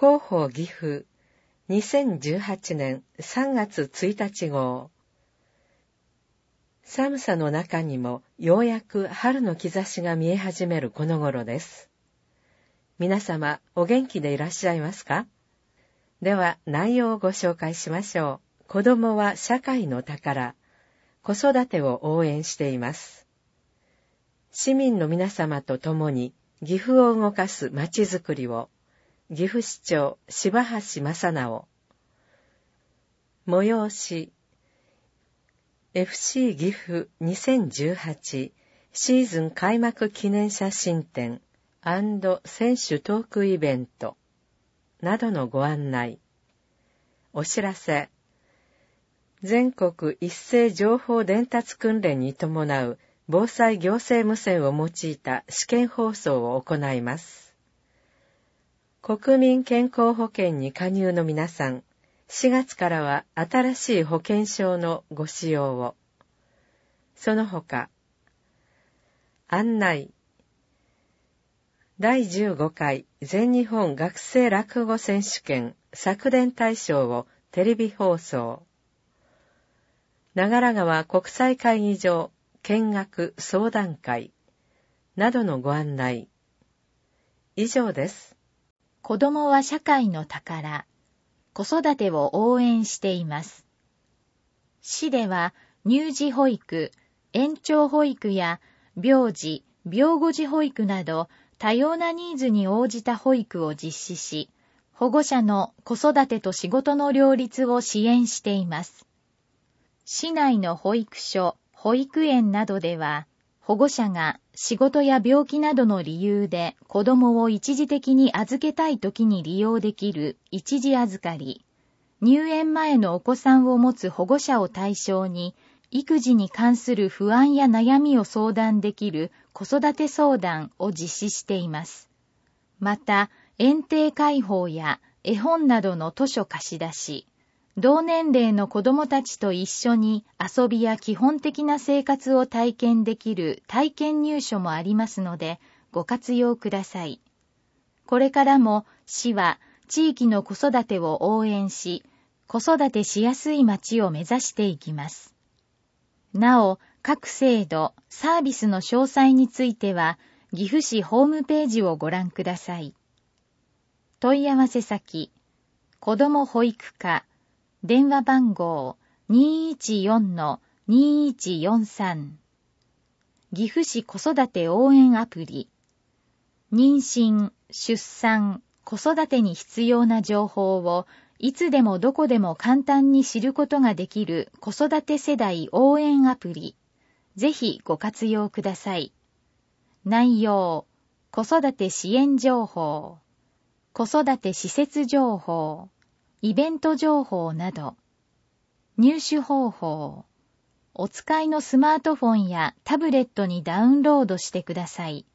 広報岐阜2018年3月1日号寒さの中にもようやく春の兆しが見え始めるこの頃です。皆様お元気でいらっしゃいますかでは内容をご紹介しましょう。子供は社会の宝。子育てを応援しています。市民の皆様と共に岐阜を動かすまちづくりを岐阜市長柴橋正直催し FC 岐阜2018シーズン開幕記念写真展選手トークイベントなどのご案内お知らせ全国一斉情報伝達訓練に伴う防災行政無線を用いた試験放送を行います。国民健康保険に加入の皆さん、4月からは新しい保険証のご使用を。その他、案内、第15回全日本学生落語選手権昨年大賞をテレビ放送。長良川国際会議場見学相談会などのご案内。以上です。子供は社会の宝。子育てを応援しています。市では、乳児保育、延長保育や、病児、病後児保育など、多様なニーズに応じた保育を実施し、保護者の子育てと仕事の両立を支援しています。市内の保育所、保育園などでは、保護者が仕事や病気などの理由で子供を一時的に預けたい時に利用できる一時預かり、入園前のお子さんを持つ保護者を対象に、育児に関する不安や悩みを相談できる子育て相談を実施しています。また、園庭開放や絵本などの図書貸し出し、同年齢の子供たちと一緒に遊びや基本的な生活を体験できる体験入所もありますので、ご活用ください。これからも市は地域の子育てを応援し、子育てしやすい街を目指していきます。なお、各制度、サービスの詳細については、岐阜市ホームページをご覧ください。問い合わせ先、子ども保育課電話番号214-2143岐阜市子育て応援アプリ妊娠、出産、子育てに必要な情報をいつでもどこでも簡単に知ることができる子育て世代応援アプリぜひご活用ください。内容、子育て支援情報、子育て施設情報、イベント情報など、入手方法、お使いのスマートフォンやタブレットにダウンロードしてください。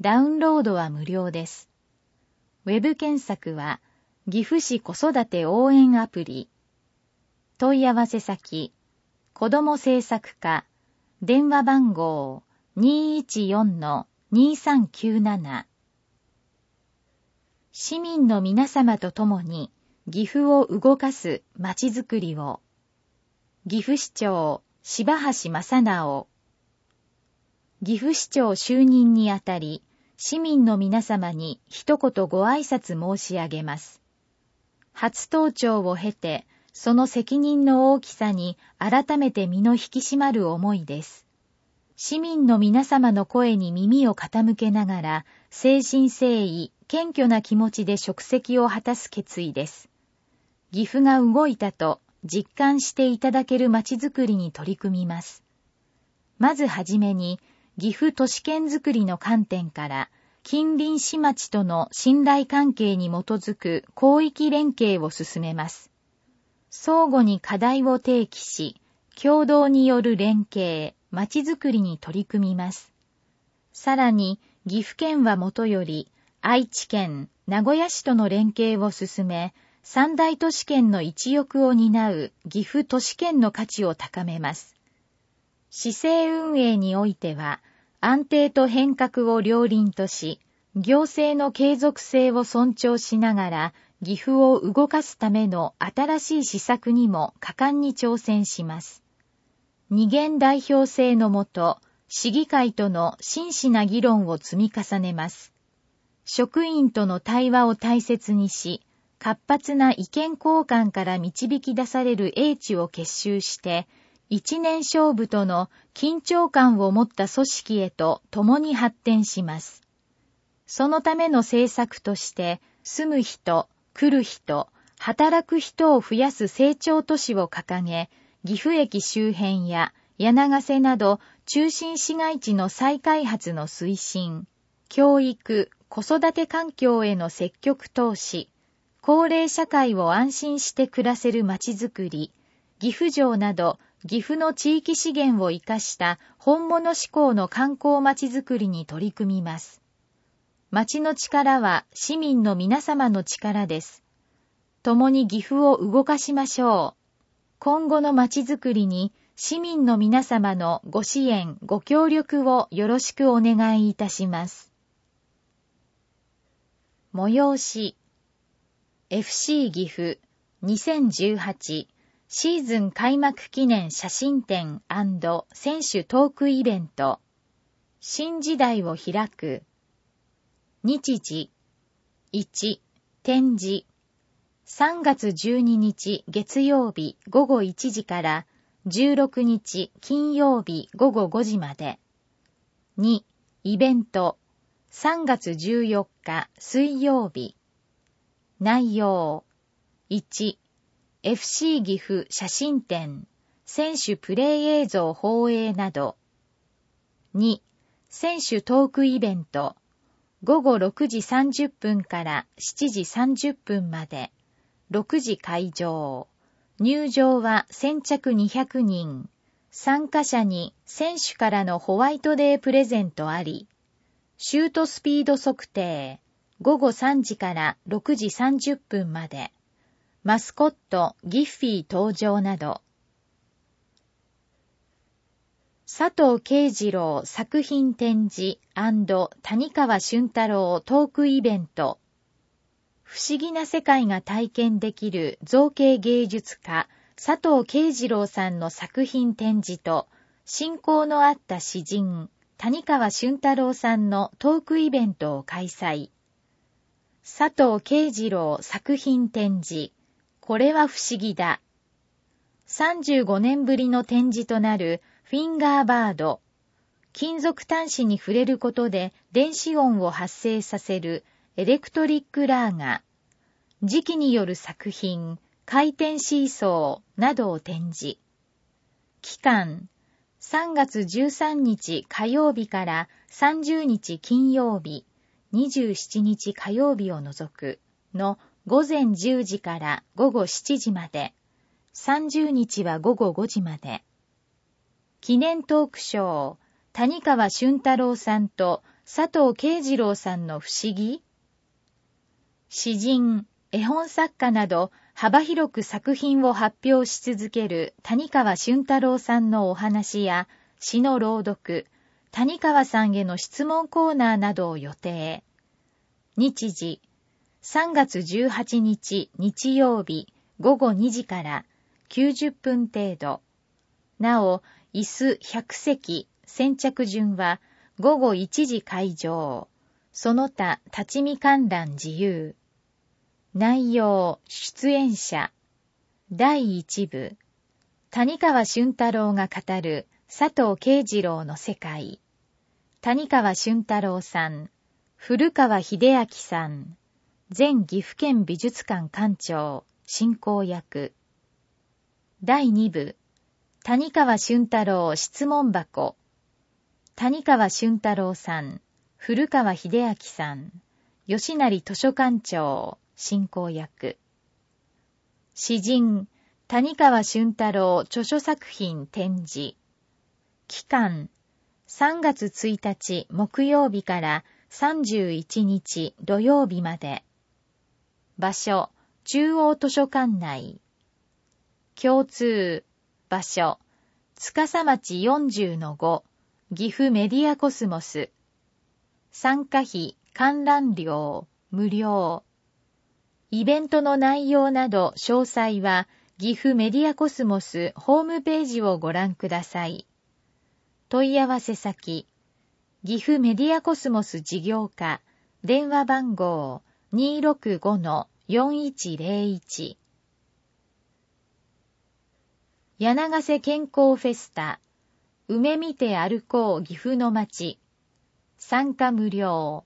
ダウンロードは無料です。ウェブ検索は、岐阜市子育て応援アプリ。問い合わせ先、子ども政策課、電話番号214-2397。市民の皆様と共に、岐阜を動かす街づくりを、岐阜市長柴橋正直、岐阜市長就任にあたり、市民の皆様に一言ご挨拶申し上げます。初登庁を経て、その責任の大きさに改めて身の引き締まる思いです。市民の皆様の声に耳を傾けながら、誠心誠意、謙虚な気持ちで職責を果たす決意です。岐阜が動いたと実感していただけるまちづくりに取り組みます。まずはじめに、岐阜都市圏づくりの観点から、近隣市町との信頼関係に基づく広域連携を進めます。相互に課題を提起し、共同による連携、まちづくりに取り組みます。さらに、岐阜県はもとより、愛知県、名古屋市との連携を進め、三大都市圏の一翼を担う岐阜都市圏の価値を高めます。市政運営においては、安定と変革を両輪とし、行政の継続性を尊重しながら、岐阜を動かすための新しい施策にも果敢に挑戦します。二元代表制のもと、市議会との真摯な議論を積み重ねます。職員との対話を大切にし、活発な意見交換から導き出される英知を結集して、一年勝負との緊張感を持った組織へと共に発展します。そのための政策として、住む人、来る人、働く人を増やす成長都市を掲げ、岐阜駅周辺や柳瀬など中心市街地の再開発の推進、教育、子育て環境への積極投資、高齢社会を安心して暮らせるまちづくり、岐阜城など岐阜の地域資源を生かした本物志向の観光まちづくりに取り組みます。町の力は市民の皆様の力です。共に岐阜を動かしましょう。今後のまちづくりに市民の皆様のご支援、ご協力をよろしくお願いいたします。催し FC 岐阜2018シーズン開幕記念写真展選手トークイベント新時代を開く日時1展示3月12日月曜日午後1時から16日金曜日午後5時まで2イベント3月14日水曜日内容。1、FC 岐阜写真展、選手プレイ映像放映など。2、選手トークイベント、午後6時30分から7時30分まで、6時会場。入場は先着200人。参加者に選手からのホワイトデープレゼントあり、シュートスピード測定、午後3時から6時30分まで、マスコットギッフィー登場など、佐藤慶次郎作品展示谷川俊太郎トークイベント不思議な世界が体験できる造形芸術家佐藤慶次郎さんの作品展示と親交のあった詩人谷川俊太郎さんのトークイベントを開催。佐藤慶次郎作品展示、これは不思議だ。35年ぶりの展示となるフィンガーバード。金属端子に触れることで電子音を発生させるエレクトリックラーガ。磁気による作品、回転シーソーなどを展示。期間、3月13日火曜日から30日金曜日。27日火曜日を除くの午前10時から午後7時まで、30日は午後5時まで。記念トークショー、谷川俊太郎さんと佐藤慶次郎さんの不思議詩人、絵本作家など幅広く作品を発表し続ける谷川俊太郎さんのお話や詩の朗読、谷川さんへの質問コーナーなどを予定。日時、3月18日日曜日午後2時から90分程度。なお、椅子100席先着順は午後1時会場。その他立ち見観覧自由。内容、出演者。第1部。谷川俊太郎が語る佐藤慶次郎の世界。谷川俊太郎さん、古川秀明さん、前岐阜県美術館館長、進行役。第2部、谷川俊太郎質問箱。谷川俊太郎さん、古川秀明さん、吉成図書館長、進行役。詩人、谷川俊太郎著書作品展示。期間3月1日木曜日から31日土曜日まで場所中央図書館内共通場所司町40 5岐阜メディアコスモス参加費観覧料無料イベントの内容など詳細は岐阜メディアコスモスホームページをご覧ください。問い合わせ先、岐阜メディアコスモス事業課、電話番号265-4101、柳瀬健康フェスタ、梅見て歩こう岐阜の町、参加無料、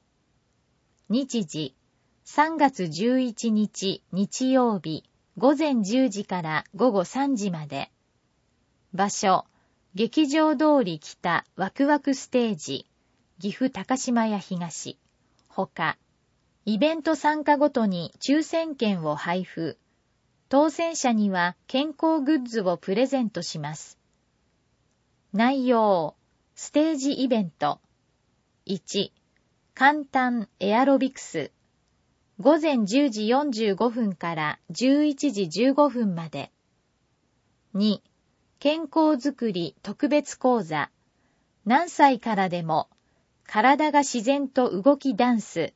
日時、3月11日日曜日午前10時から午後3時まで。場所、劇場通り北ワクワクステージ、岐阜高島屋東、ほか、イベント参加ごとに抽選券を配布、当選者には健康グッズをプレゼントします。内容、ステージイベント。1、簡単エアロビクス。午前10時45分から11時15分まで。2、健康づくり特別講座何歳からでも体が自然と動きダンス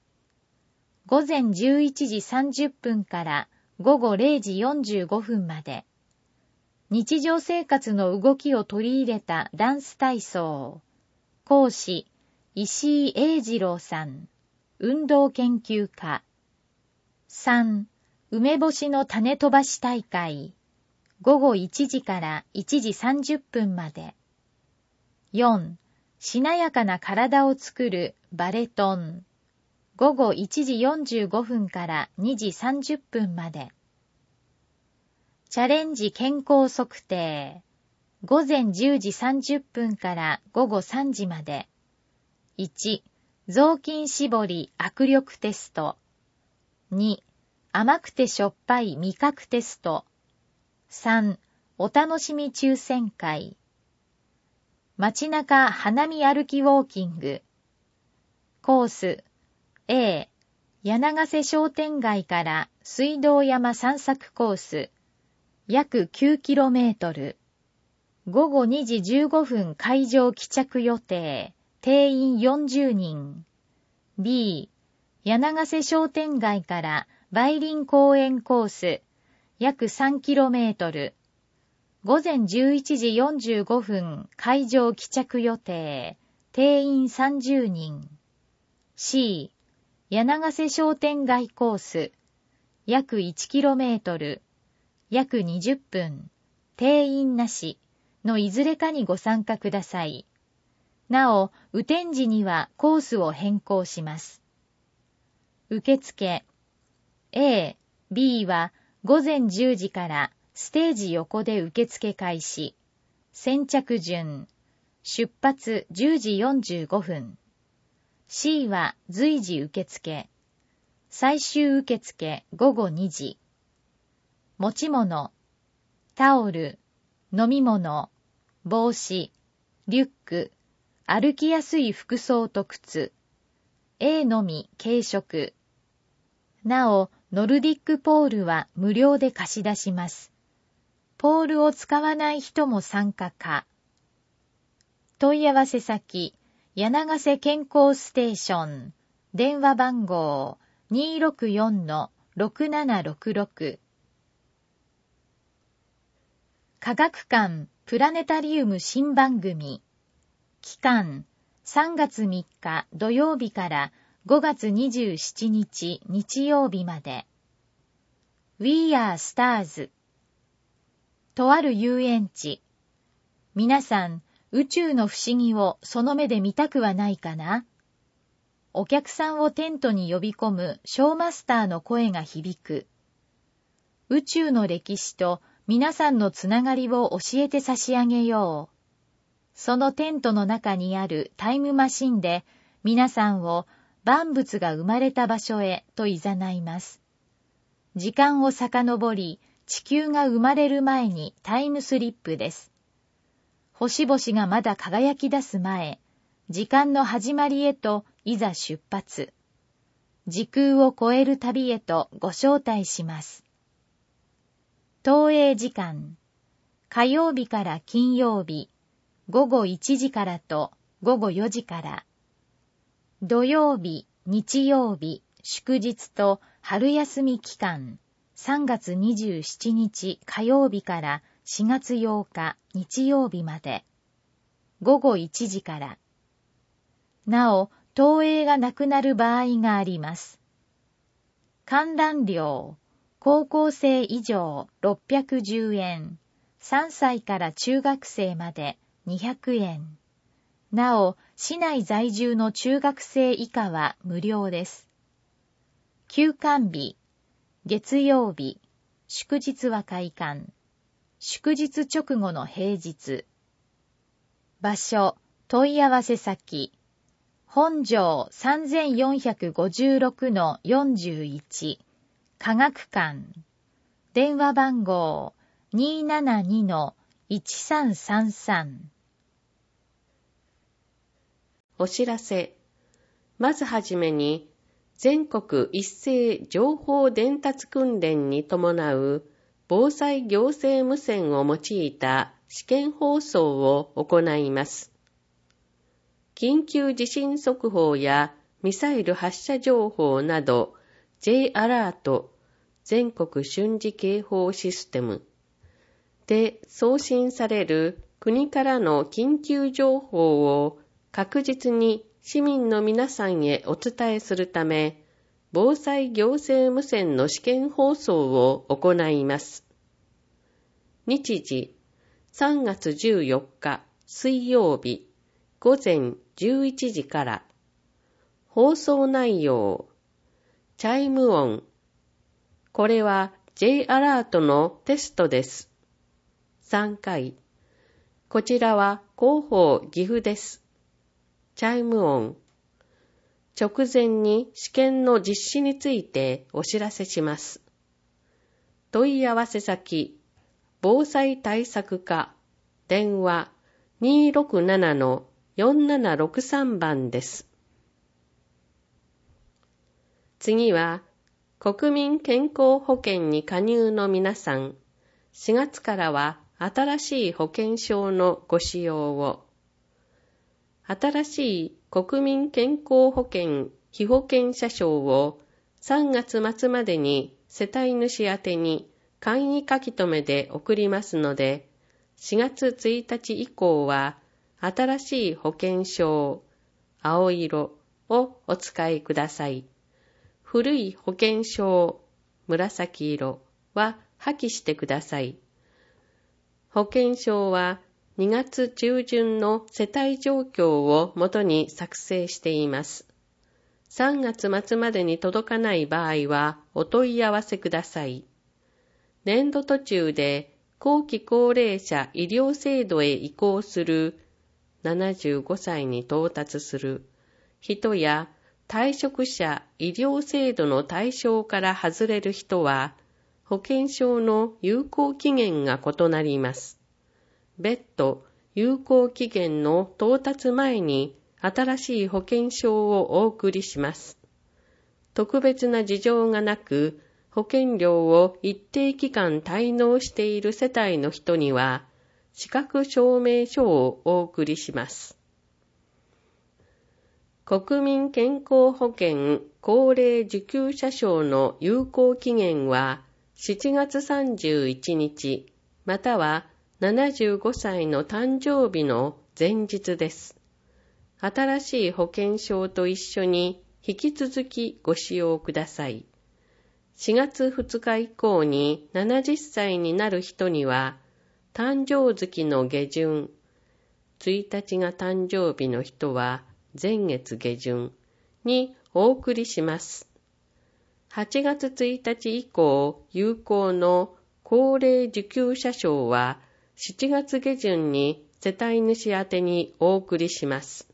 午前11時30分から午後0時45分まで日常生活の動きを取り入れたダンス体操講師石井英二郎さん運動研究家3梅干しの種飛ばし大会午後1時から1時30分まで。4. しなやかな体を作るバレトン。午後1時45分から2時30分まで。チャレンジ健康測定。午前10時30分から午後3時まで。1. 雑巾絞り握力テスト。2. 甘くてしょっぱい味覚テスト。3. お楽しみ抽選会。街中花見歩きウォーキング。コース A 柳瀬商店街から水道山散策コース約 9km 午後2時15分会場帰着予定定員40人 B 柳瀬商店街から梅林公園コース約 3km 午前11時45分会場帰着予定定員30人 C 柳瀬商店街コース約 1km 約20分定員なしのいずれかにご参加ください。なお、雨天時にはコースを変更します。受付 A、B は午前10時からステージ横で受付開始。先着順。出発10時45分。C は随時受付。最終受付午後2時。持ち物、タオル、飲み物、帽子、リュック、歩きやすい服装と靴。A のみ軽食。なお、ノルディックポールは無料で貸し出します。ポールを使わない人も参加か。問い合わせ先、柳瀬健康ステーション、電話番号264-6766。科学館プラネタリウム新番組。期間3月3日土曜日から5月27日日曜日まで We are stars とある遊園地皆さん宇宙の不思議をその目で見たくはないかなお客さんをテントに呼び込むショーマスターの声が響く宇宙の歴史と皆さんのつながりを教えて差し上げよう。そのテントの中にあるタイムマシンで皆さんを万物が生まれた場所へと誘います。時間を遡り、地球が生まれる前にタイムスリップです。星々がまだ輝き出す前、時間の始まりへといざ出発。時空を超える旅へとご招待します。投影時間、火曜日から金曜日、午後1時からと午後4時から、土曜日、日曜日、祝日と春休み期間、3月27日火曜日から4月8日日曜日まで、午後1時から。なお、投影がなくなる場合があります。観覧料、高校生以上610円、3歳から中学生まで200円。なお、市内在住の中学生以下は無料です。休館日、月曜日、祝日は開館。祝日直後の平日。場所、問い合わせ先。本城3456-41科学館。電話番号272-1333。お知らせ。まずはじめに、全国一斉情報伝達訓練に伴う防災行政無線を用いた試験放送を行います。緊急地震速報やミサイル発射情報など J アラート全国瞬時警報システムで送信される国からの緊急情報を確実に市民の皆さんへお伝えするため、防災行政無線の試験放送を行います。日時3月14日水曜日午前11時から放送内容チャイム音これは J アラートのテストです。3回こちらは広報岐阜です。チャイム音。直前に試験の実施についてお知らせします。問い合わせ先、防災対策課、電話267-4763番です。次は、国民健康保険に加入の皆さん、4月からは新しい保険証のご使用を。新しい国民健康保険被保険者証を3月末までに世帯主宛てに簡易書き留めで送りますので、4月1日以降は新しい保険証、青色をお使いください。古い保険証、紫色は破棄してください。保険証は2月中旬の世帯状況をもとに作成しています。3月末までに届かない場合はお問い合わせください。年度途中で後期高齢者医療制度へ移行する75歳に到達する人や退職者医療制度の対象から外れる人は保険証の有効期限が異なります。別途有効期限の到達前に新しい保険証をお送りします。特別な事情がなく、保険料を一定期間滞納している世帯の人には、資格証明書をお送りします。国民健康保険高齢受給者証の有効期限は7月31日または75歳の誕生日の前日です。新しい保険証と一緒に引き続きご使用ください。4月2日以降に70歳になる人には、誕生月の下旬、1日が誕生日の人は前月下旬にお送りします。8月1日以降有効の高齢受給者証は7月下旬に世帯主宛てにお送りします。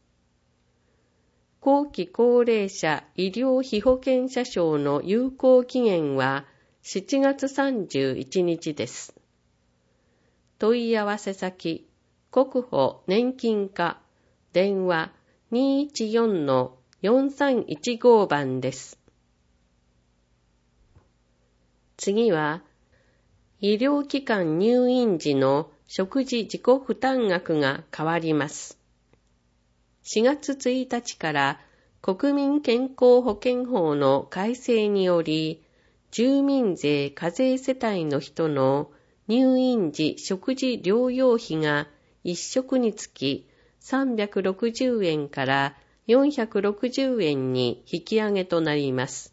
後期高齢者医療被保険者証の有効期限は7月31日です。問い合わせ先、国保年金課、電話214-4315番です。次は、医療機関入院時の食事自己負担額が変わります。4月1日から国民健康保険法の改正により、住民税課税世帯の人の入院時食事療養費が1食につき360円から460円に引き上げとなります。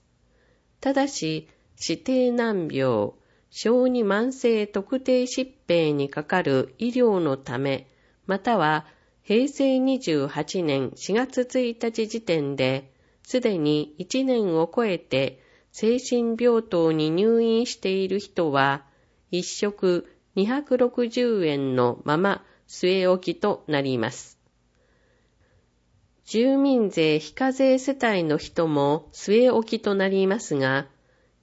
ただし、指定難病、小児慢性特定疾病にかかる医療のため、または平成28年4月1日時点で、すでに1年を超えて精神病棟に入院している人は、1食260円のまま据え置きとなります。住民税非課税世帯の人も据え置きとなりますが、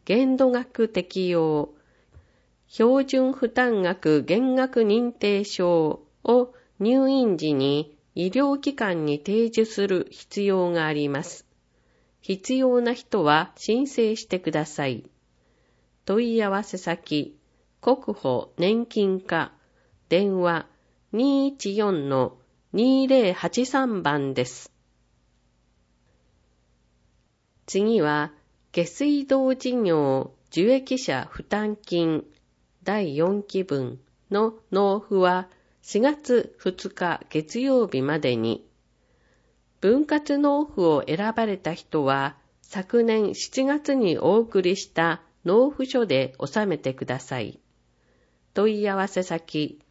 限度額適用、標準負担額減額認定証を入院時に医療機関に提示する必要があります。必要な人は申請してください。問い合わせ先、国保年金課、電話214-2083番です。次は、下水道事業受益者負担金第4期分の納付は4月2日月曜日までに、分割納付を選ばれた人は昨年7月にお送りした納付書で納めてください。問い合わせ先、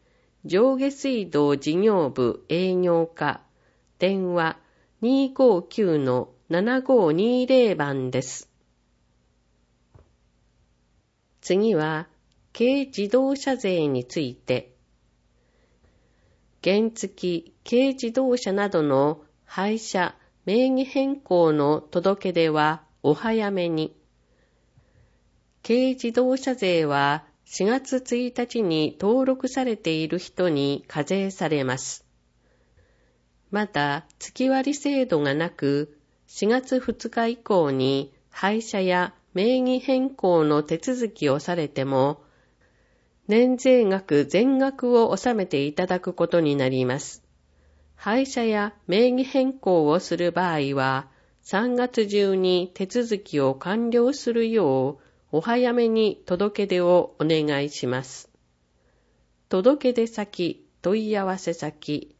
上下水道事業部営業課、電話259-7520番です。次は、軽自動車税について、原付軽自動車などの廃車、名義変更の届け出はお早めに。軽自動車税は4月1日に登録されている人に課税されます。また、月割制度がなく、4月2日以降に廃車や名義変更の手続きをされても、年税額全額を納めていただくことになります。廃車や名義変更をする場合は、3月中に手続きを完了するよう、お早めに届け出をお願いします。届け出先、問い合わせ先、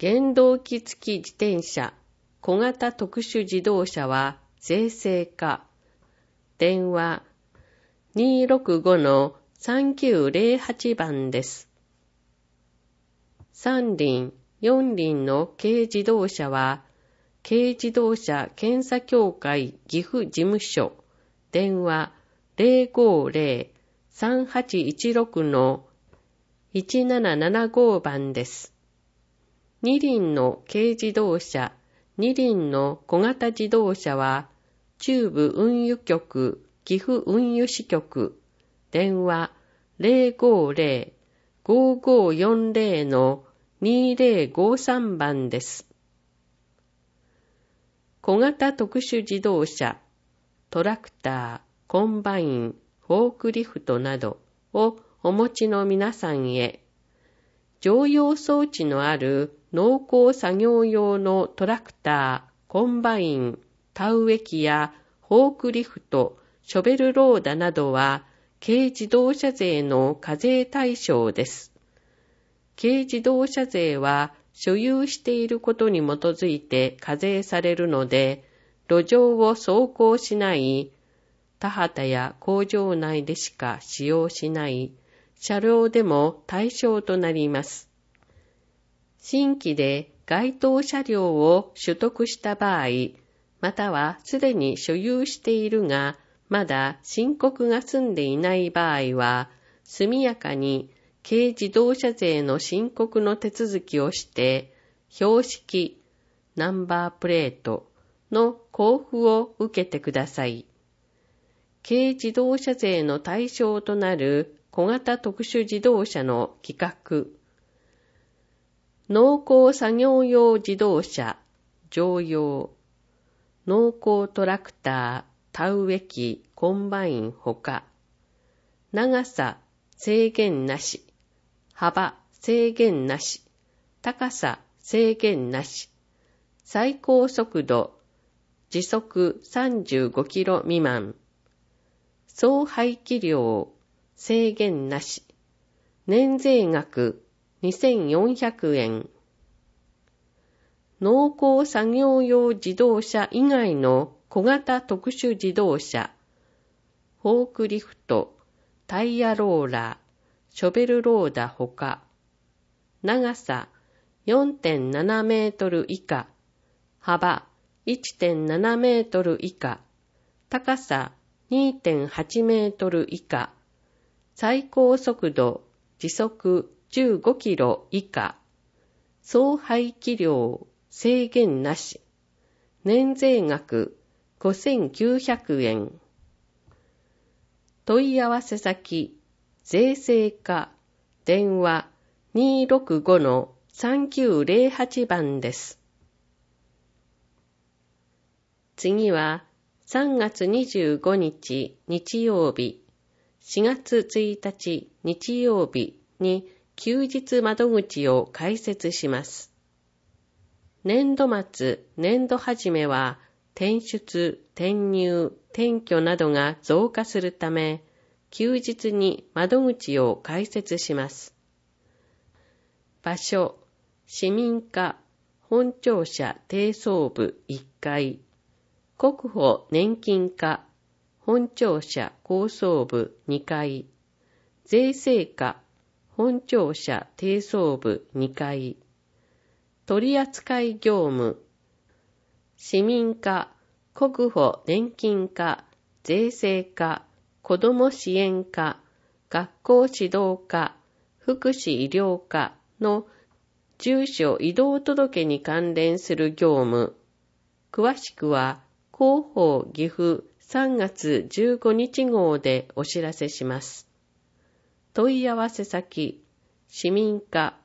原動機付き自転車、小型特殊自動車は税制化。電話2 6 5の、3908番です。3輪、4輪の軽自動車は、軽自動車検査協会岐阜事務所、電話050-3816 1775番です。2輪の軽自動車、2輪の小型自動車は、中部運輸局、岐阜運輸支局、電話050-5540 2053番です。小型特殊自動車、トラクター、コンバイン、フォークリフトなどをお持ちの皆さんへ、常用装置のある農耕作業用のトラクター、コンバイン、田植え機やフォークリフト、ショベルローダなどは軽自動車税の課税対象です。軽自動車税は所有していることに基づいて課税されるので、路上を走行しない、田畑や工場内でしか使用しない、車両でも対象となります。新規で該当車両を取得した場合、またはすでに所有しているが、まだ申告が済んでいない場合は、速やかに軽自動車税の申告の手続きをして、標識、ナンバープレートの交付を受けてください。軽自動車税の対象となる小型特殊自動車の規格、農耕作業用自動車、乗用、農耕トラクター、田植え機、コンバインほか、長さ制限なし、幅制限なし、高さ制限なし、最高速度時速35キロ未満、総廃棄量制限なし、年税額2400円、農耕作業用自動車以外の小型特殊自動車、フォークリフト、タイヤローラー、ショベルローダほか、長さ4.7メートル以下、幅1.7メートル以下、高さ2.8メートル以下、最高速度時速15キロ以下、総排気量制限なし、年税額5900円。問い合わせ先、税制課、電話265-3908番です。次は、3月25日日曜日、4月1日日曜日に休日窓口を開設します。年度末、年度始めは転出、転入、転居などが増加するため、休日に窓口を開設します。場所、市民課、本庁舎低層部1階、国保年金課、本庁舎高層部2階、税制課、本庁舎低層部2階、取扱業務、市民課、国保年金課、税制課、子ども支援課、学校指導課、福祉医療課の住所移動届に関連する業務、詳しくは広報岐阜3月15日号でお知らせします。問い合わせ先、市民課、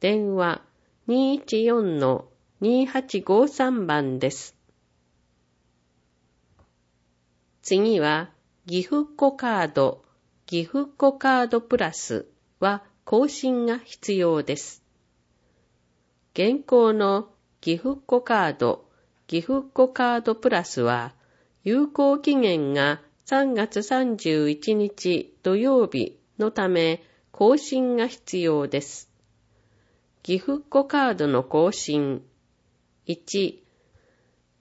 電話2 1 4の2853番です。次は、ギフコカード、ギフコカードプラスは更新が必要です。現行のギフコカード、ギフコカードプラスは、有効期限が3月31日土曜日のため、更新が必要です。ギフコカードの更新1、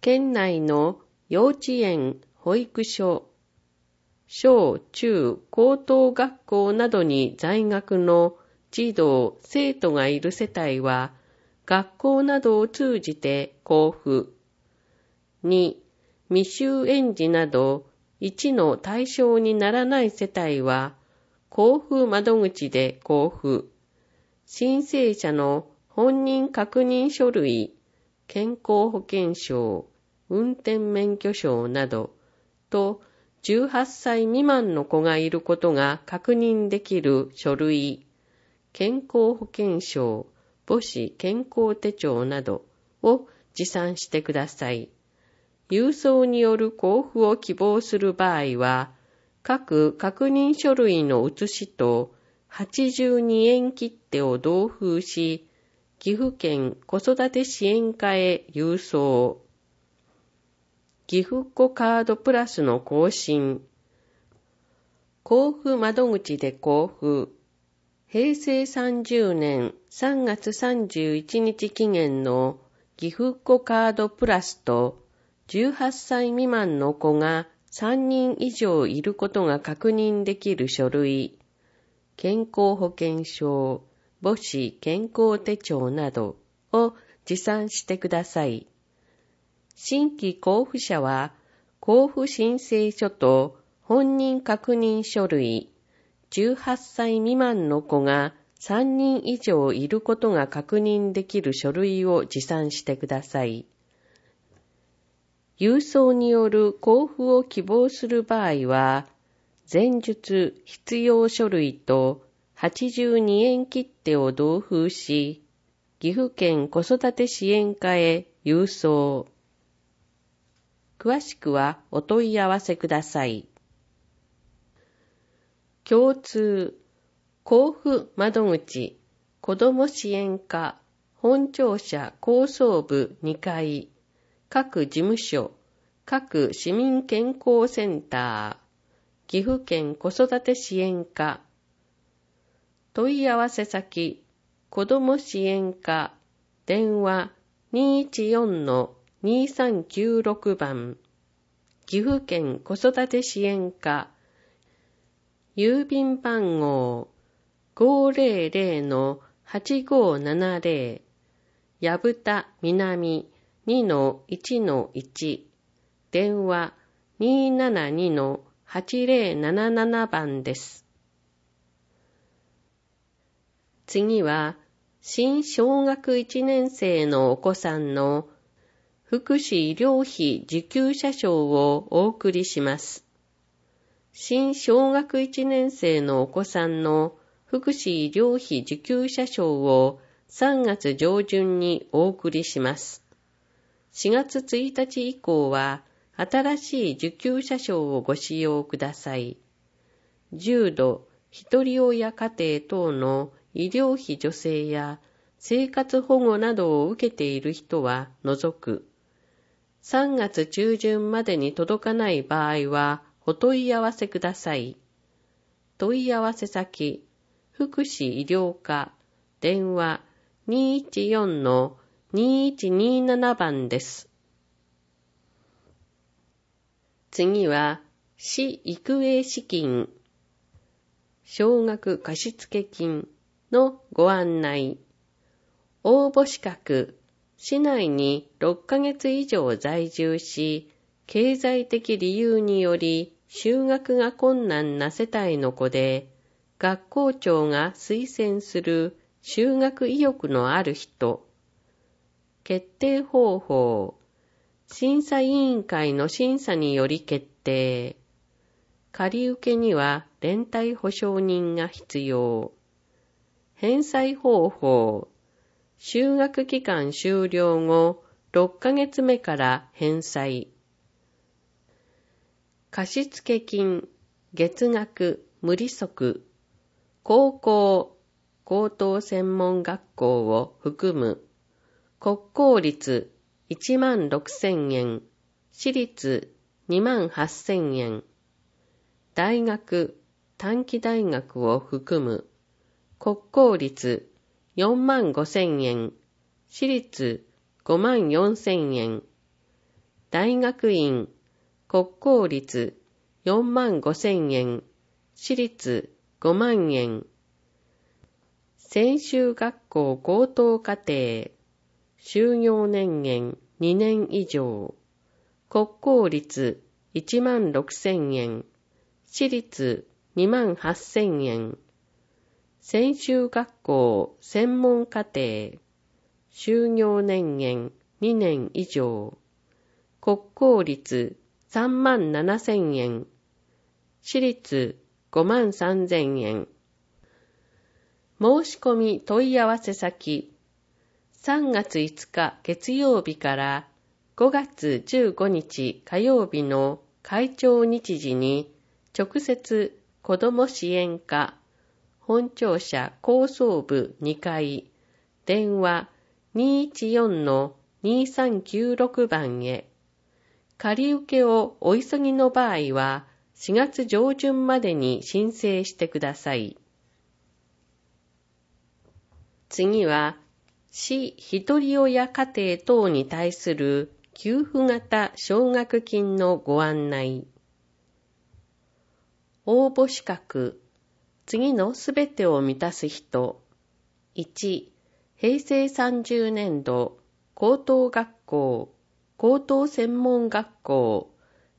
県内の幼稚園、保育所、小、中、高等学校などに在学の児童、生徒がいる世帯は、学校などを通じて交付。2、未就園児など1の対象にならない世帯は、交付窓口で交付。申請者の本人確認書類、健康保険証、運転免許証などと18歳未満の子がいることが確認できる書類、健康保険証、母子健康手帳などを持参してください。郵送による交付を希望する場合は、各確認書類の写しと82円切手を同封し、岐阜県子育て支援課へ郵送。岐阜子カードプラスの更新。交付窓口で交付。平成30年3月31日期限の岐阜子カードプラスと18歳未満の子が3人以上いることが確認できる書類。健康保険証。母子健康手帳などを持参してください。新規交付者は、交付申請書と本人確認書類、18歳未満の子が3人以上いることが確認できる書類を持参してください。郵送による交付を希望する場合は、前述必要書類と82円切手を同封し、岐阜県子育て支援課へ郵送。詳しくはお問い合わせください。共通、交付窓口、子ども支援課、本庁舎構想部2階、各事務所、各市民健康センター、岐阜県子育て支援課、問い合わせ先、子ども支援課、電話214-2396番、岐阜県子育て支援課、郵便番号500-8570、やぶた南2-1-1、電話272-8077番です。次は、新小学1年生のお子さんの福祉医療費受給者賞をお送りします。新小学1年生のお子さんの福祉医療費受給者賞を3月上旬にお送りします。4月1日以降は新しい受給者賞をご使用ください。重度、一人親家庭等の医療費助成や生活保護などを受けている人は除く。3月中旬までに届かない場合はお問い合わせください。問い合わせ先、福祉医療課、電話214-2127番です。次は、市育英資金、小学貸付金、のご案内。応募資格、市内に6ヶ月以上在住し、経済的理由により就学が困難な世帯の子で、学校長が推薦する就学意欲のある人。決定方法、審査委員会の審査により決定。借り受けには連帯保証人が必要。返済方法。修学期間終了後、6ヶ月目から返済。貸付金、月額、無利息。高校、高等専門学校を含む。国公立、1万6000円。私立、2万8000円。大学、短期大学を含む。国公立4万5千円、私立5万4千円、大学院国公立4万5千円、私立5万円、専修学校高等課程、就業年限2年以上、国公立1万6千円、私立2万8千円、専修学校専門課程就業年限2年以上国公立3万7千円私立5万3千円申し込み問い合わせ先3月5日月曜日から5月15日火曜日の会長日時に直接子ども支援課本庁舎構想部2階、電話214-2396番へ。仮受けをお急ぎの場合は、4月上旬までに申請してください。次は、市ひとり親家庭等に対する給付型奨学金のご案内。応募資格、次のすべてを満たす人。1、平成30年度、高等学校、高等専門学校、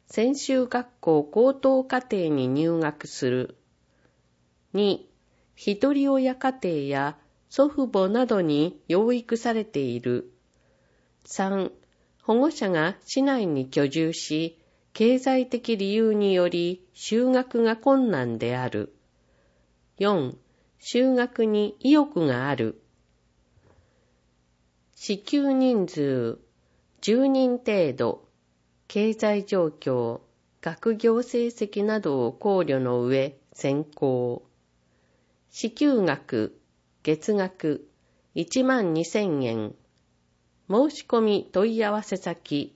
専修学校高等課程に入学する。2、ひとり親家庭や祖父母などに養育されている。3、保護者が市内に居住し、経済的理由により就学が困難である。4、修学に意欲がある。支給人数、10人程度、経済状況、学業成績などを考慮の上、選考。支給額、月額、1万2000円。申し込み問い合わせ先、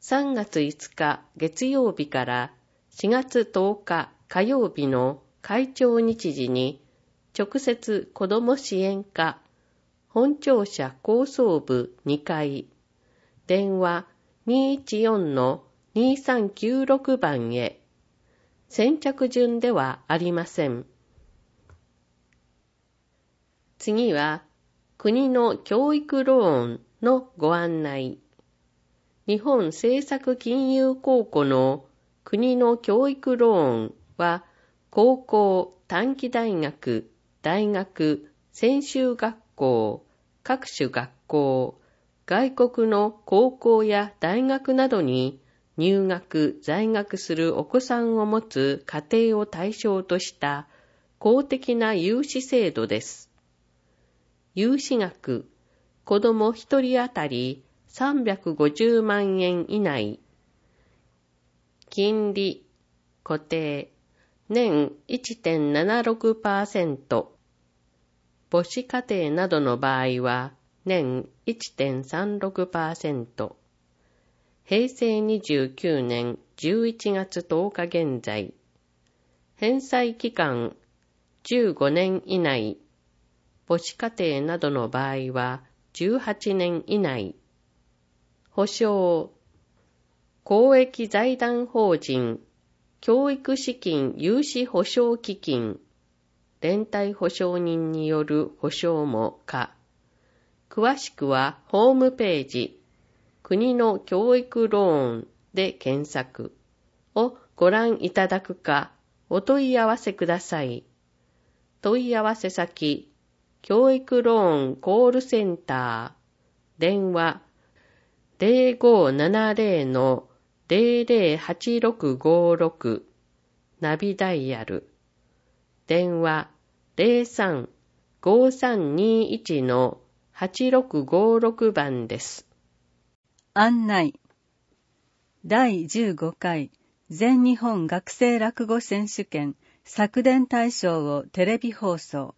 3月5日月曜日から4月10日火曜日の会長日時に直接子ども支援課本庁舎構想部2階電話214-2396番へ先着順ではありません。次は国の教育ローンのご案内。日本政策金融公庫の国の教育ローンは高校、短期大学、大学、専修学校、各種学校、外国の高校や大学などに入学、在学するお子さんを持つ家庭を対象とした公的な融資制度です。融資額、子供一人当たり350万円以内。金利、固定。年1.76%、母子家庭などの場合は年1.36%、平成29年11月10日現在、返済期間15年以内、母子家庭などの場合は18年以内、保証、公益財団法人教育資金融資保証基金、連帯保証人による保証も可。詳しくはホームページ、国の教育ローンで検索をご覧いただくか、お問い合わせください。問い合わせ先、教育ローンコールセンター、電話0570の008656ナビダイヤル電話03-5321-8656番です。案内第15回全日本学生落語選手権昨伝大賞をテレビ放送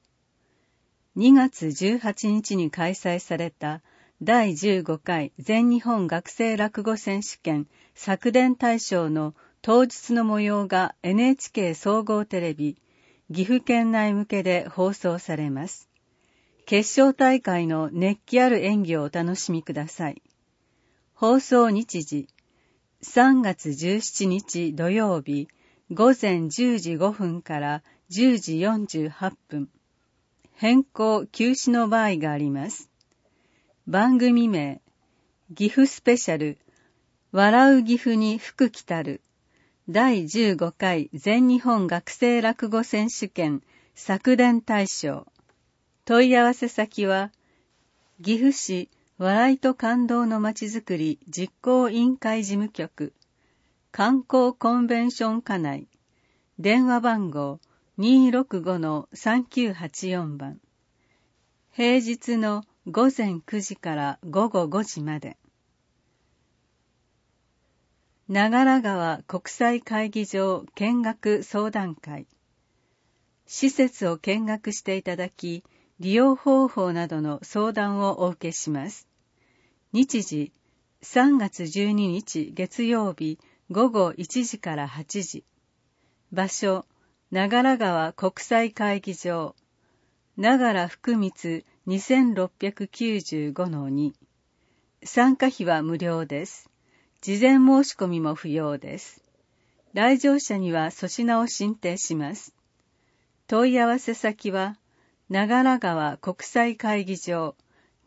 2月18日に開催された第15回全日本学生落語選手権昨伝大賞の当日の模様が NHK 総合テレビ岐阜県内向けで放送されます。決勝大会の熱気ある演技をお楽しみください。放送日時3月17日土曜日午前10時5分から10時48分変更休止の場合があります。番組名、岐阜スペシャル、笑う岐阜に福来たる、第15回全日本学生落語選手権昨年大賞。問い合わせ先は、岐阜市笑いと感動のまちづくり実行委員会事務局、観光コンベンション課内、電話番号265-3984番。平日の午前9時から午後5時まで長良川国際会議場見学相談会施設を見学していただき利用方法などの相談をお受けします日時3月12日月曜日午後1時から8時場所長良川国際会議場長良福光2695-2参加費は無料です。事前申し込みも不要です。来場者には粗品を申呈します。問い合わせ先は、長良川国際会議場、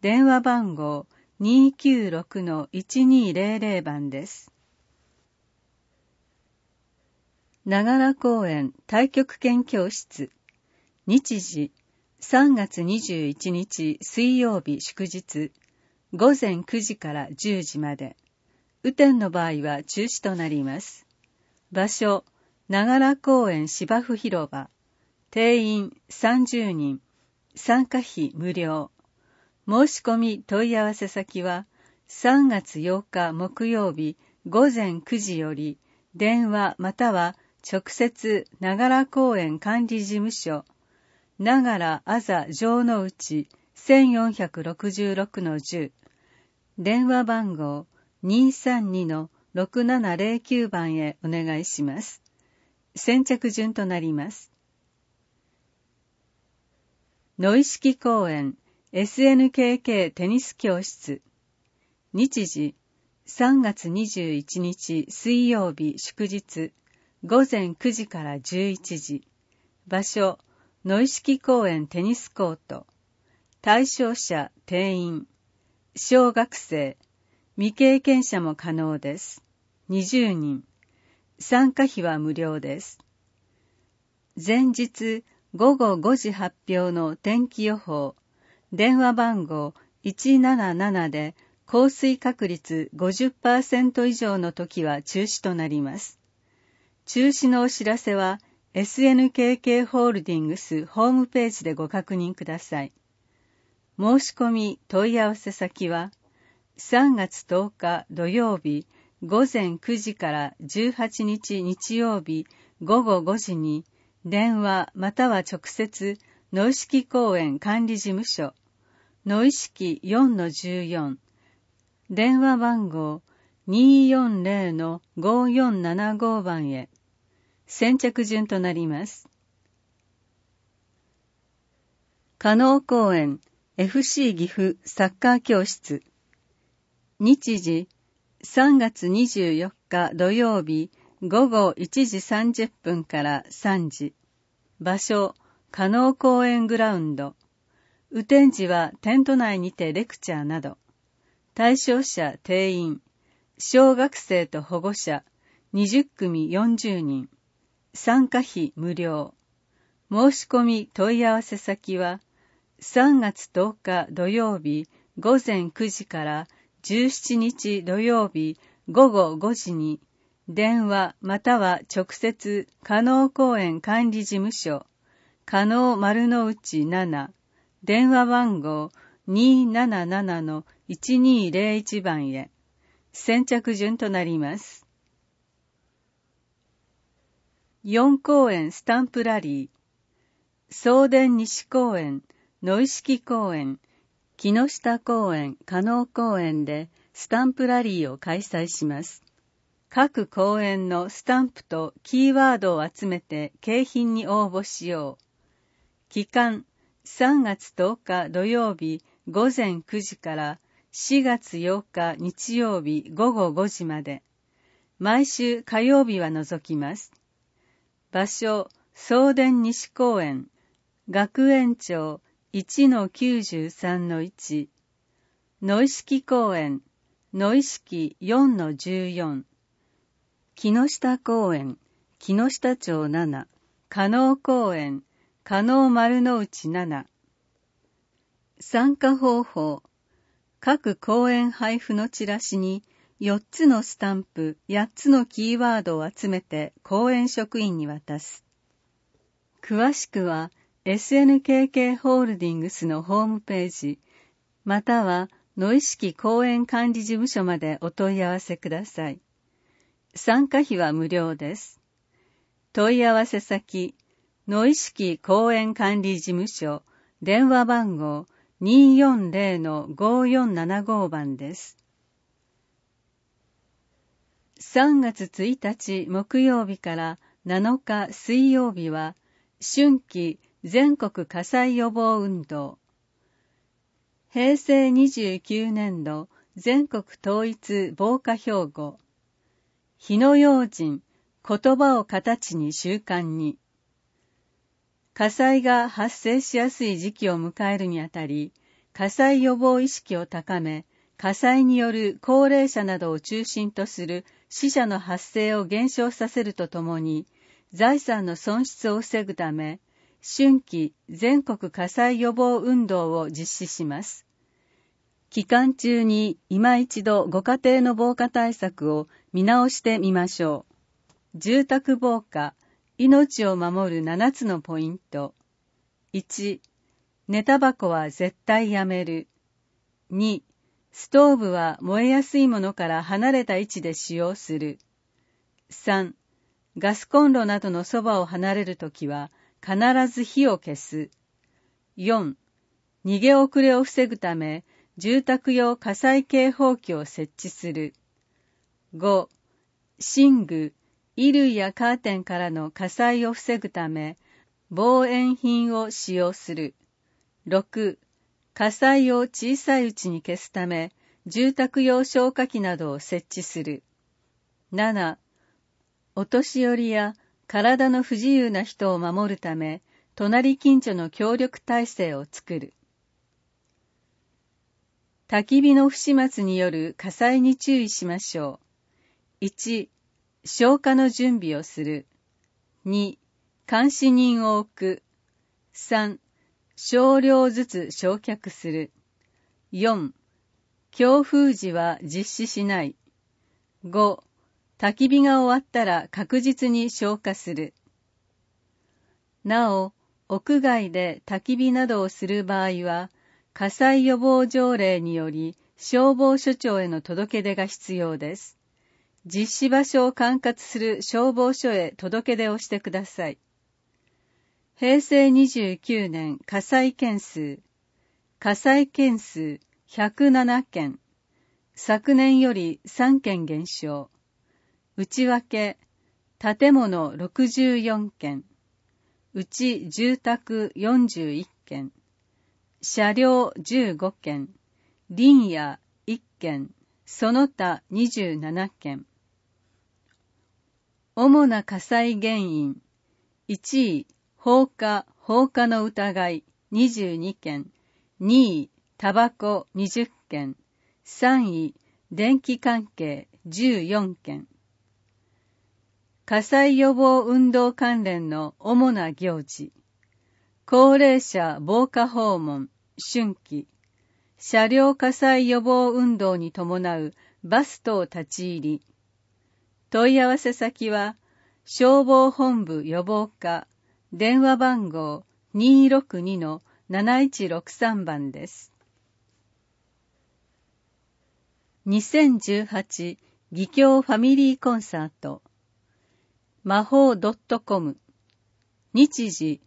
電話番号296-1200番です。長良公園太極拳教室、日時、3月21日水曜日祝日午前9時から10時まで雨天の場合は中止となります場所長良公園芝生広場定員30人参加費無料申し込み問い合わせ先は3月8日木曜日午前9時より電話または直接長良公園管理事務所ながらあざ城の内1466の10電話番号232 6709番へお願いします。先着順となります。野意識公園 SNKK テニス教室日時3月21日水曜日祝日午前9時から11時場所野意公園テニスコート、対象者、定員、小学生、未経験者も可能です。20人。参加費は無料です。前日午後5時発表の天気予報、電話番号177で降水確率50%以上の時は中止となります。中止のお知らせは SNKK ホールディングスホームページでご確認ください。申し込み問い合わせ先は、3月10日土曜日午前9時から18日日曜日午後5時に電話または直接、野意識公園管理事務所、野意識4-14、電話番号240-5475番へ先着順となります。加納公園 FC 岐阜サッカー教室日時3月24日土曜日午後1時30分から3時場所加納公園グラウンド雨天時はテント内にてレクチャーなど対象者定員小学生と保護者20組40人参加費無料。申し込み問い合わせ先は、3月10日土曜日午前9時から17日土曜日午後5時に、電話または直接、加納公園管理事務所、加納丸の内7、電話番号277-1201番へ、先着順となります。4公演スタンプラリー、送電西公園、野意識公園、木下公園、加納公園でスタンプラリーを開催します。各公園のスタンプとキーワードを集めて景品に応募しよう。期間3月10日土曜日午前9時から4月8日日曜日午後5時まで。毎週火曜日は除きます。場所、総電西公園、学園長1-93-1、野意識公園、野意識4-14、木下公園、木下町7、加納公園、加納丸の内7。参加方法、各公園配布のチラシに、4つのスタンプ、8つのキーワードを集めて公園職員に渡す。詳しくは SNKK ホールディングスのホームページ、または野意識公園管理事務所までお問い合わせください。参加費は無料です。問い合わせ先、野意識公園管理事務所、電話番号240-5475番です。3月1日木曜日から7日水曜日は春季全国火災予防運動平成29年度全国統一防火標語火の用心言葉を形に習慣に火災が発生しやすい時期を迎えるにあたり火災予防意識を高め火災による高齢者などを中心とする死者の発生を減少させるとともに、財産の損失を防ぐため、春季全国火災予防運動を実施します。期間中に今一度ご家庭の防火対策を見直してみましょう。住宅防火、命を守る7つのポイント。1、寝タバコは絶対やめる。2、ストーブは燃えやすいものから離れた位置で使用する。3. ガスコンロなどのそばを離れるときは必ず火を消す。4. 逃げ遅れを防ぐため住宅用火災警報器を設置する。5. 寝具、衣類やカーテンからの火災を防ぐため防炎品を使用する。6. 火災を小さいうちに消すため、住宅用消火器などを設置する。7、お年寄りや体の不自由な人を守るため、隣近所の協力体制を作る。焚き火の不始末による火災に注意しましょう。1、消火の準備をする。2、監視人を置く。3、少量ずつ焼却する。4. 強風時は実施しない。5. 焚き火が終わったら確実に消火する。なお、屋外で焚き火などをする場合は、火災予防条例により消防署長への届け出が必要です。実施場所を管轄する消防署へ届け出をしてください。平成29年火災件数、火災件数107件、昨年より3件減少、内訳、建物64件、うち住宅41件、車両15件、林野1件、その他27件。主な火災原因、1位、放火、放火の疑い22件、2位、タバコ20件、3位、電気関係14件。火災予防運動関連の主な行事。高齢者防火訪問、春季。車両火災予防運動に伴うバス等立ち入り。問い合わせ先は、消防本部予防課電話番号262-7163番です。2018義教ファミリーコンサート魔法 .com 日時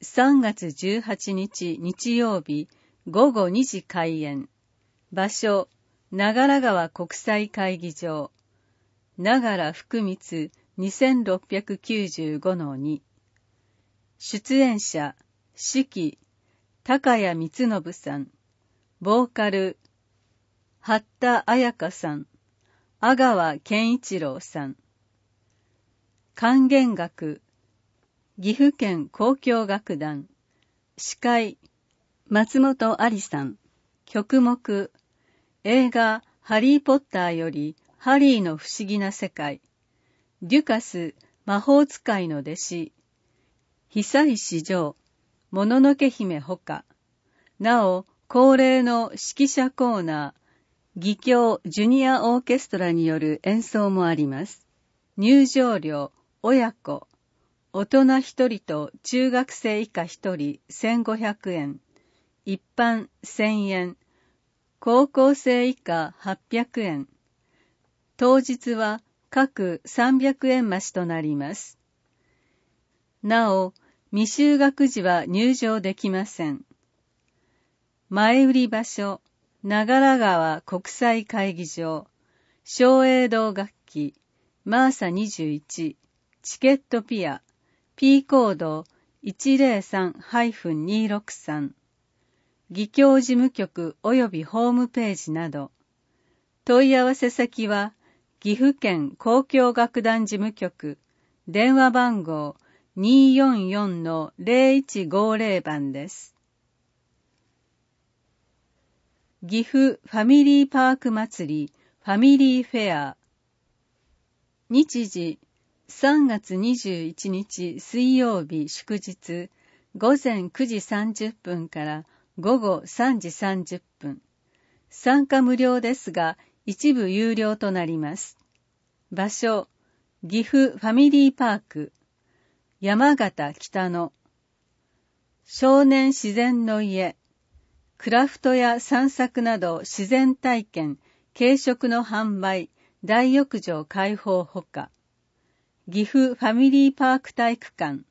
3月18日日曜日午後2時開演場所長良川国際会議場長良福光2695-2出演者、四季、高谷光信さん、ボーカル、八田彩香さん、阿川健一郎さん、還元学、岐阜県交響楽団、司会、松本ありさん、曲目、映画、ハリーポッターより、ハリーの不思議な世界、デュカス、魔法使いの弟子、災史上、もののけ姫ほか、なお、恒例の指揮者コーナー、義教ジュニアオーケストラによる演奏もあります。入場料、親子、大人1人と中学生以下1人1500円、一般1000円、高校生以下800円、当日は各300円増しとなります。なお、未就学児は入場できません。前売り場所、長良川国際会議場、昭栄堂楽器、マーサ21、チケットピア、P コード103-263、議協事務局及びホームページなど、問い合わせ先は、岐阜県公共楽団事務局、電話番号244-0150番です。岐阜ファミリーパーク祭りファミリーフェア日時3月21日水曜日祝日午前9時30分から午後3時30分参加無料ですが一部有料となります場所岐阜ファミリーパーク山形北野少年自然の家クラフトや散策など自然体験軽食の販売大浴場開放ほか岐阜ファミリーパーク体育館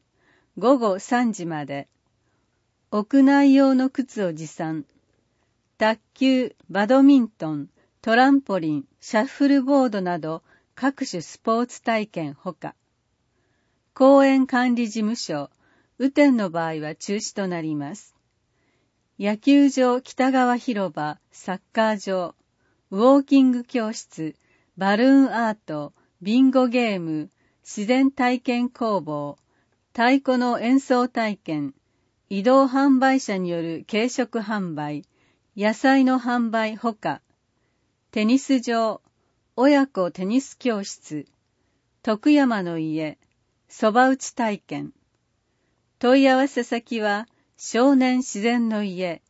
午後3時まで屋内用の靴を持参卓球バドミントントランポリンシャッフルボードなど各種スポーツ体験ほか公園管理事務所、雨天の場合は中止となります。野球場北側広場、サッカー場、ウォーキング教室、バルーンアート、ビンゴゲーム、自然体験工房、太鼓の演奏体験、移動販売者による軽食販売、野菜の販売ほか、テニス場、親子テニス教室、徳山の家、そば打ち体験。問い合わせ先は、少年自然の家、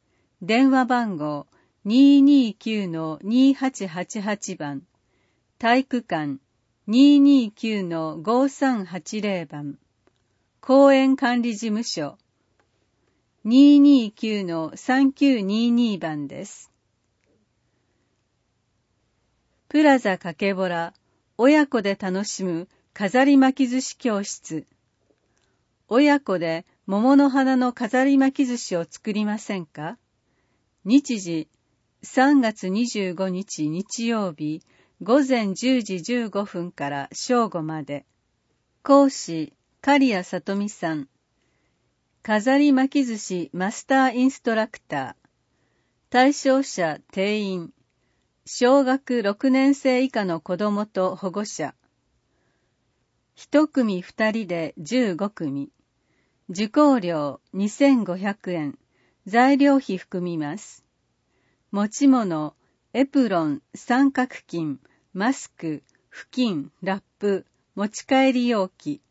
電話番号229-2888番、体育館229-5380番、公園管理事務所229-3922番です。プラザかけぼら、親子で楽しむ飾り巻き寿司教室親子で桃の花の飾り巻き寿司を作りませんか日時3月25日日曜日午前10時15分から正午まで講師刈谷さとみさん飾り巻き寿司マスターインストラクター対象者定員小学6年生以下の子供と保護者一組二人で15組。受講料2500円。材料費含みます。持ち物、エプロン、三角巾、マスク、布巾、ラップ、持ち帰り容器。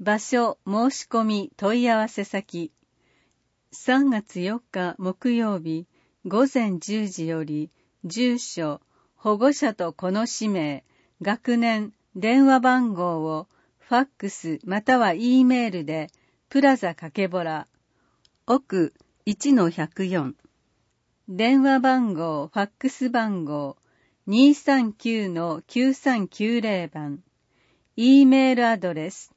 場所、申し込み、問い合わせ先。3月4日木曜日午前10時より、住所、保護者とこの氏名、学年、電話番号をファックスまたは E メールで、プラザかけぼら、奥1-104。電話番号、ファックス番号、239-9390番。E メールアドレス、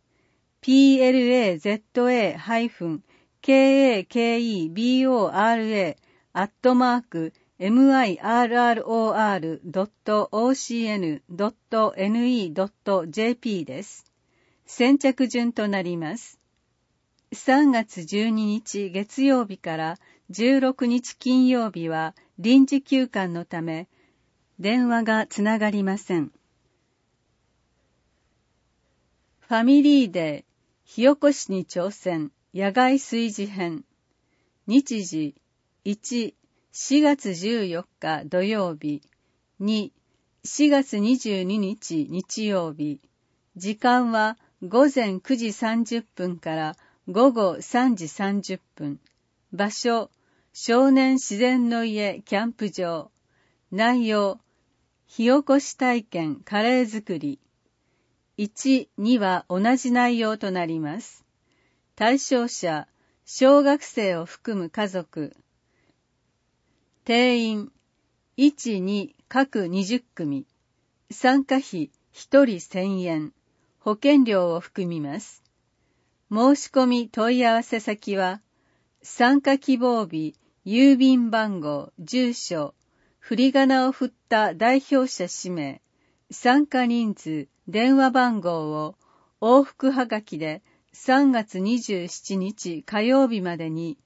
plaza-kakebora アットマーク mirror.ocn.ne.jp です。先着順となります。3月12日月曜日から16日金曜日は臨時休館のため、電話がつながりません。ファミリーデー、火起こしに挑戦、野外炊事編。日時、1、4月14日土曜日、2、4月22日日曜日、時間は午前9時30分から午後3時30分、場所、少年自然の家キャンプ場、内容、火起こし体験カレー作り、1、2は同じ内容となります。対象者、小学生を含む家族、定員12各20組、参加費1人1000円、保険料を含みます。申し込み問い合わせ先は、参加希望日、郵便番号、住所、振り仮名を振った代表者氏名、参加人数、電話番号を往復はがきで3月27日火曜日までに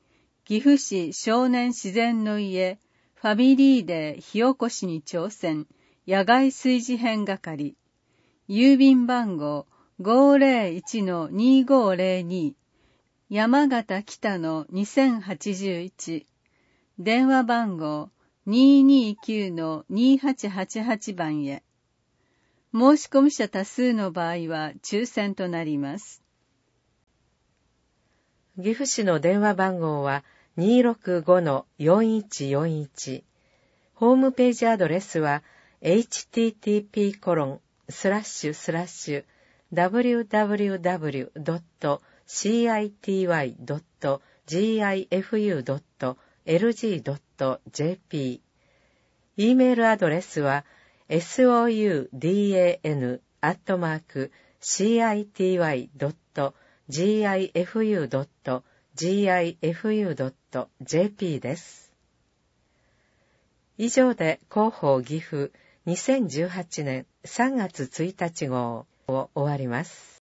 岐阜市少年自然の家ファミリーデー火起こしに挑戦野外炊事編係郵便番号501-2502山形北の2081電話番号229-2888番へ申し込み者多数の場合は抽選となります岐阜市の電話番号は265-4141ホームページアドレスは http www.city.gifu.lg.jp イメールアドレスは soudan.city.gifu.lg.jp i f u l g .jp です。以上で広報岐阜2018年3月1日号を終わります。